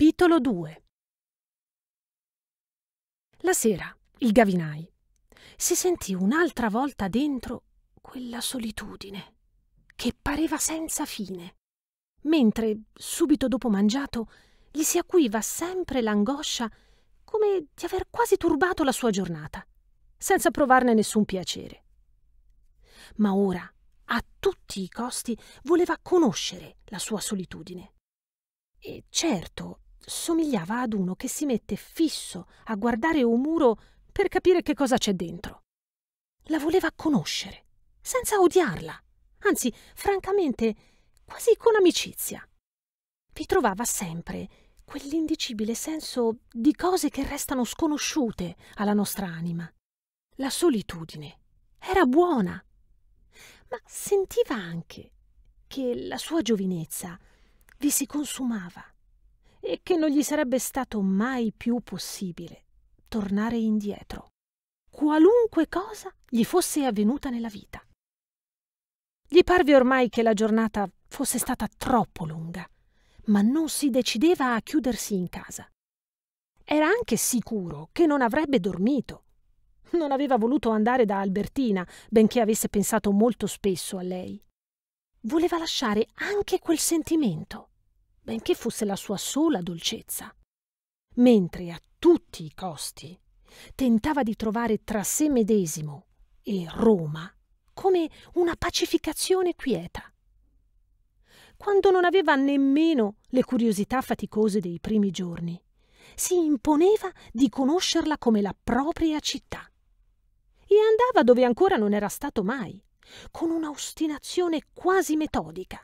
Capitolo 2 La sera il Gavinai si sentì un'altra volta dentro quella solitudine che pareva senza fine, mentre subito dopo mangiato gli si acuiva sempre l'angoscia come di aver quasi turbato la sua giornata, senza provarne nessun piacere. Ma ora, a tutti i costi, voleva conoscere la sua solitudine. E certo, somigliava ad uno che si mette fisso a guardare un muro per capire che cosa c'è dentro. La voleva conoscere, senza odiarla, anzi, francamente, quasi con amicizia. Vi trovava sempre quell'indicibile senso di cose che restano sconosciute alla nostra anima. La solitudine era buona, ma sentiva anche che la sua giovinezza vi si consumava e che non gli sarebbe stato mai più possibile tornare indietro, qualunque cosa gli fosse avvenuta nella vita. Gli parve ormai che la giornata fosse stata troppo lunga, ma non si decideva a chiudersi in casa. Era anche sicuro che non avrebbe dormito. Non aveva voluto andare da Albertina, benché avesse pensato molto spesso a lei. Voleva lasciare anche quel sentimento benché fosse la sua sola dolcezza, mentre a tutti i costi tentava di trovare tra sé medesimo e Roma come una pacificazione quieta. Quando non aveva nemmeno le curiosità faticose dei primi giorni, si imponeva di conoscerla come la propria città. E andava dove ancora non era stato mai, con un'ostinazione quasi metodica,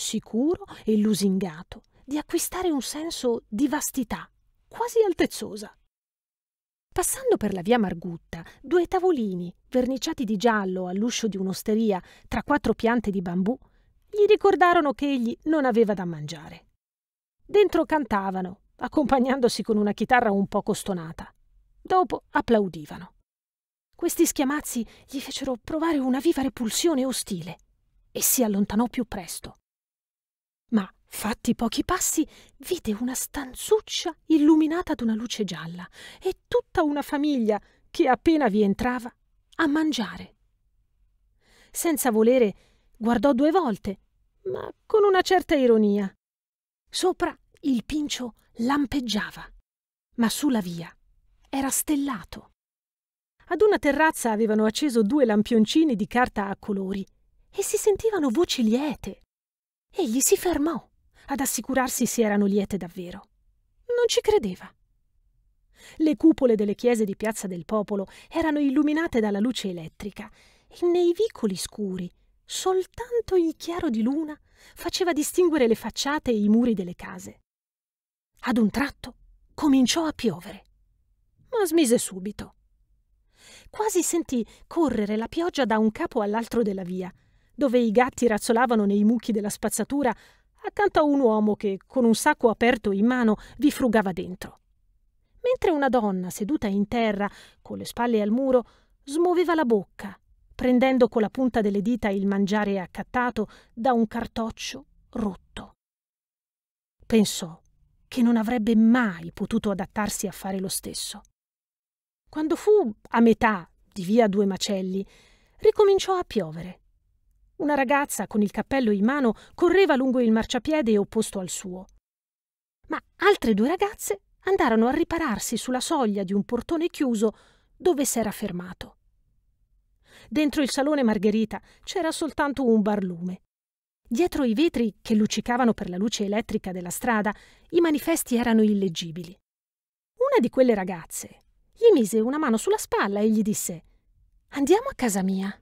sicuro e lusingato di acquistare un senso di vastità, quasi altezzosa. Passando per la via Margutta, due tavolini, verniciati di giallo all'uscio di un'osteria, tra quattro piante di bambù, gli ricordarono che egli non aveva da mangiare. Dentro cantavano, accompagnandosi con una chitarra un poco stonata. Dopo applaudivano. Questi schiamazzi gli fecero provare una viva repulsione ostile e si allontanò più presto, ma fatti pochi passi vide una stanzuccia illuminata d'una luce gialla e tutta una famiglia che appena vi entrava a mangiare. Senza volere guardò due volte, ma con una certa ironia. Sopra il pincio lampeggiava, ma sulla via era stellato. Ad una terrazza avevano acceso due lampioncini di carta a colori e si sentivano voci liete. Egli si fermò ad assicurarsi se erano liete davvero. Non ci credeva. Le cupole delle chiese di Piazza del Popolo erano illuminate dalla luce elettrica e nei vicoli scuri soltanto il chiaro di luna faceva distinguere le facciate e i muri delle case. Ad un tratto cominciò a piovere, ma smise subito. Quasi sentì correre la pioggia da un capo all'altro della via dove i gatti razzolavano nei mucchi della spazzatura, accanto a un uomo che, con un sacco aperto in mano, vi frugava dentro. Mentre una donna, seduta in terra, con le spalle al muro, smuoveva la bocca, prendendo con la punta delle dita il mangiare accattato da un cartoccio rotto. Pensò che non avrebbe mai potuto adattarsi a fare lo stesso. Quando fu a metà di via Due Macelli, ricominciò a piovere. Una ragazza con il cappello in mano correva lungo il marciapiede opposto al suo. Ma altre due ragazze andarono a ripararsi sulla soglia di un portone chiuso dove s'era fermato. Dentro il salone Margherita c'era soltanto un barlume. Dietro i vetri che luccicavano per la luce elettrica della strada, i manifesti erano illeggibili. Una di quelle ragazze gli mise una mano sulla spalla e gli disse Andiamo a casa mia.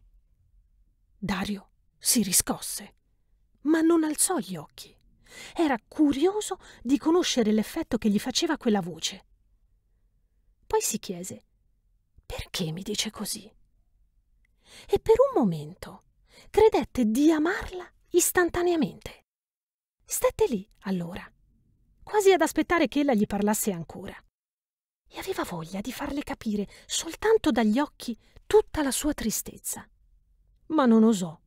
Dario si riscosse, ma non alzò gli occhi. Era curioso di conoscere l'effetto che gli faceva quella voce. Poi si chiese perché mi dice così? E per un momento credette di amarla istantaneamente. Stette lì, allora, quasi ad aspettare che ella gli parlasse ancora. E aveva voglia di farle capire soltanto dagli occhi tutta la sua tristezza. Ma non osò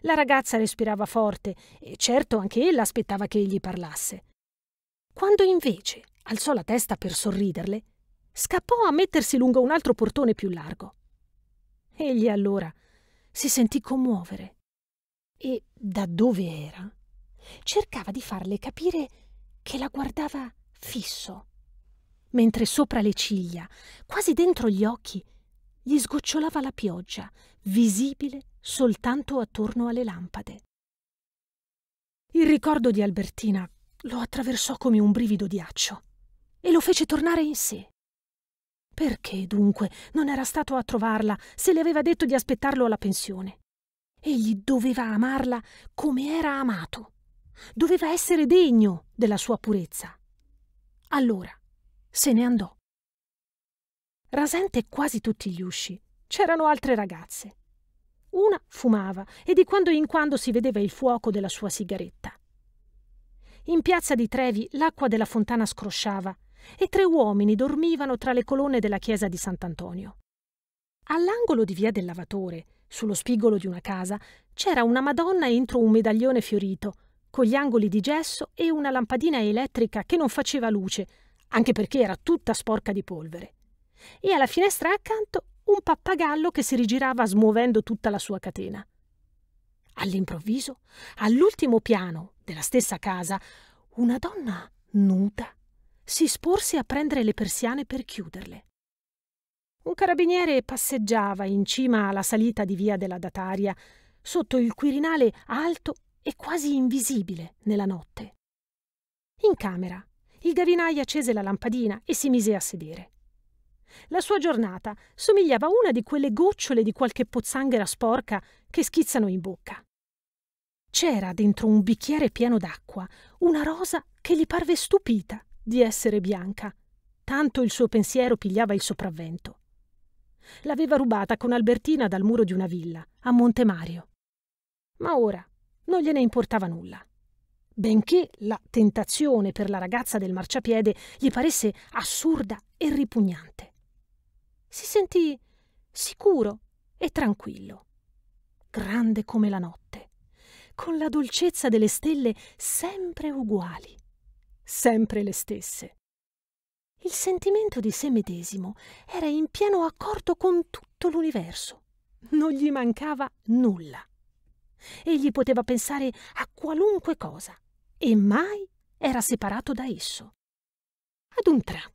la ragazza respirava forte e certo anche ella aspettava che egli parlasse. Quando invece alzò la testa per sorriderle, scappò a mettersi lungo un altro portone più largo. Egli allora si sentì commuovere e, da dove era, cercava di farle capire che la guardava fisso, mentre sopra le ciglia, quasi dentro gli occhi, gli sgocciolava la pioggia, visibile soltanto attorno alle lampade. Il ricordo di Albertina lo attraversò come un brivido di accio e lo fece tornare in sé. Perché dunque non era stato a trovarla se le aveva detto di aspettarlo alla pensione? Egli doveva amarla come era amato. Doveva essere degno della sua purezza. Allora se ne andò. Rasente quasi tutti gli usci c'erano altre ragazze. Una fumava e di quando in quando si vedeva il fuoco della sua sigaretta. In piazza di Trevi l'acqua della fontana scrosciava e tre uomini dormivano tra le colonne della chiesa di Sant'Antonio. All'angolo di via del lavatore, sullo spigolo di una casa, c'era una Madonna entro un medaglione fiorito, con gli angoli di gesso e una lampadina elettrica che non faceva luce, anche perché era tutta sporca di polvere. E alla finestra accanto un pappagallo che si rigirava smuovendo tutta la sua catena. All'improvviso, all'ultimo piano della stessa casa, una donna nuda si sporse a prendere le persiane per chiuderle. Un carabiniere passeggiava in cima alla salita di via della Dataria, sotto il Quirinale alto e quasi invisibile nella notte. In camera, il gavinai accese la lampadina e si mise a sedere. La sua giornata somigliava a una di quelle gocciole di qualche pozzanghera sporca che schizzano in bocca. C'era dentro un bicchiere pieno d'acqua una rosa che gli parve stupita di essere bianca, tanto il suo pensiero pigliava il sopravvento. L'aveva rubata con Albertina dal muro di una villa, a Monte Mario. Ma ora non gliene importava nulla. Benché la tentazione per la ragazza del marciapiede gli paresse assurda e ripugnante si sentì sicuro e tranquillo. Grande come la notte, con la dolcezza delle stelle sempre uguali, sempre le stesse. Il sentimento di sé medesimo era in pieno accordo con tutto l'universo. Non gli mancava nulla. Egli poteva pensare a qualunque cosa e mai era separato da esso. Ad un tratto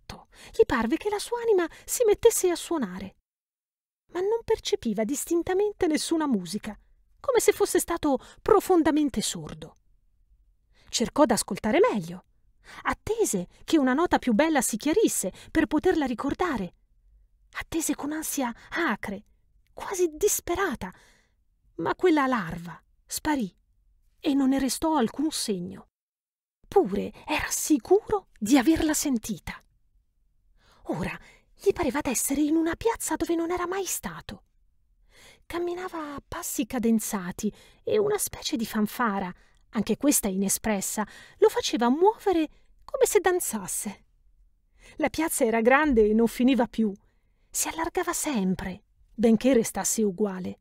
gli parve che la sua anima si mettesse a suonare. Ma non percepiva distintamente nessuna musica, come se fosse stato profondamente sordo. Cercò d'ascoltare meglio. Attese che una nota più bella si chiarisse per poterla ricordare. Attese con ansia acre, quasi disperata, ma quella larva sparì e non ne restò alcun segno. Pure era sicuro di averla sentita. Ora gli pareva d'essere in una piazza dove non era mai stato. Camminava a passi cadenzati e una specie di fanfara, anche questa inespressa, lo faceva muovere come se danzasse. La piazza era grande e non finiva più. Si allargava sempre, benché restasse uguale.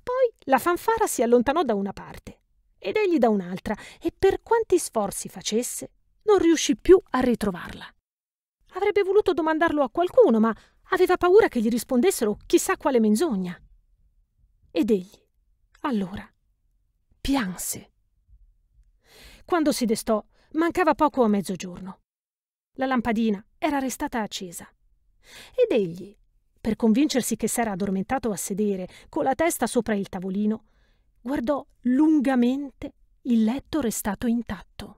Poi la fanfara si allontanò da una parte ed egli da un'altra e per quanti sforzi facesse non riuscì più a ritrovarla. Avrebbe voluto domandarlo a qualcuno, ma aveva paura che gli rispondessero chissà quale menzogna. Ed egli, allora, pianse. Quando si destò, mancava poco a mezzogiorno. La lampadina era restata accesa. Ed egli, per convincersi che s'era addormentato a sedere, con la testa sopra il tavolino, guardò lungamente il letto restato intatto.